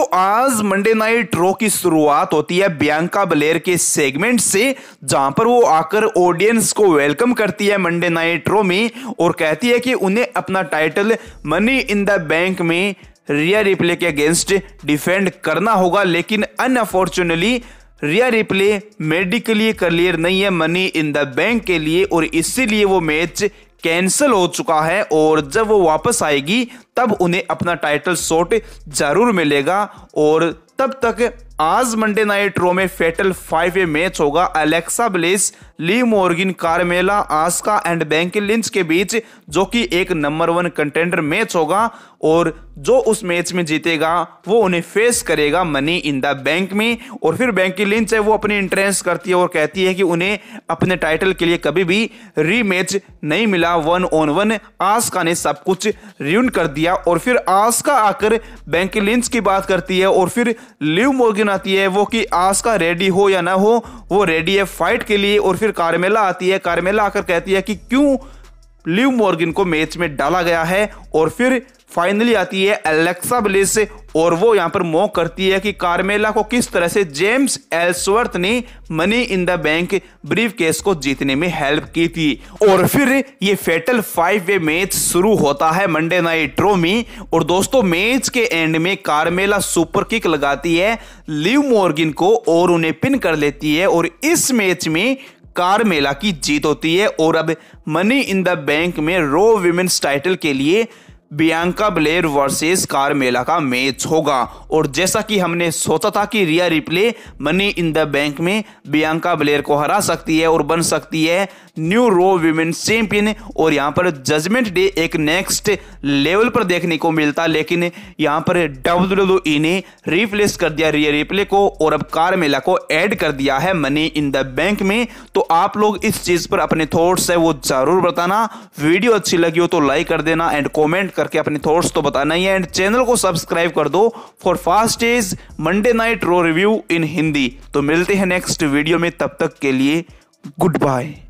तो आज Monday night रो की शुरुआत होती है बियांका बलेर के सेगमेंट से जहां पर वो आकर ऑडियंस को वेलकम करती है मंडे नाइट रो में और कहती है कि उन्हें अपना title money in the bank में रिया रिप्ले के अगेंस्ट डिफेंड करना होगा लेकिन unfortunately Rhea Ripley medically clear नहीं है मनी इन द बैंक के लिए और इसीलिए वो मैच कैंसिल हो चुका है और जब वो वापस आएगी तब उन्हें अपना टाइटल शॉट जरूर मिलेगा और तब तक आज मंडे नाइट रो में फेटल फाइव वे मैच होगा Alexa Bliss Liv Morgan Carmella Asuka and Becky Lynch के बीच जो कि एक नंबर वन कंटेंडर मैच होगा और जो उस मैच में जीतेगा वो उन्हें फेस करेगा मनी इन द बैंक में और फिर बैंक लिंच है वो अपनी इंट्रेंस करती है और कहती है कि उन्हें अपने टाइटल के लिए कभी भी रीमैच नहीं मिला वन ऑन वन आस्का ने सब कुछ रियून कर दिया और फिर आस्का आकर बैंक लिंच की बात करती है और फिर लिव मोर्गिन आती है वो कि आस्का रेडी हो या ना हो वो रेडी है फाइट के लिए और फिर कारमेला आती है कारमेला आकर कहती है कि क्यों लिव मोर्गिन को मैच में डाला गया है और फिर फाइनली आती है एलेक्सा ब्लिस और वो यहाँ पर मोक करती है कि कार्मेला को किस तरह से जेम्स एल्सवर्थ ने money in the bank briefcase को जीतने में हेल्प की थी और फिर ये फेटल फाइव वे मैच शुरू होता है मंडे नाइट रो में और दोस्तों मैच के एंड में कार्मेला सुपर किक लगाती है लिव मोर्गिन को और उन्हें पिन कर लेती है और इस मैच में कार्मेला की जीत होती है और अब मनी इन द बैंक में रो विमेंस टाइटल के लिए बियांका ब्लेयर वर्सेस कारमेला का मैच होगा और जैसा कि हमने सोचा था कि Rhea Ripley money in the bank में बियांका ब्लेयर को हरा सकती है और बन सकती है न्यू रो वीमेन चैंपियन और यहाँ पर जजमेंट डे एक नेक्स्ट लेवल पर देखने को मिलता लेकिन यहाँ पर डब्ल्यू e ने रिप्लेस कर दिया रिया रिप्ले को और अब कारमेला को एड कर दिया है मनी इन द बैंक में तो आप लोग इस चीज़ पर अपने थॉट्स है वो ज़रूर बताना वीडियो अच्छी लगी हो तो लाइक कर देना एंड कॉमेंट करके अपने थॉट्स तो बताना ही है एंड चैनल को सब्सक्राइब कर दो for fastest Monday night Raw review in Hindi तो मिलते हैं नेक्स्ट वीडियो में तब तक के लिए गुड बाय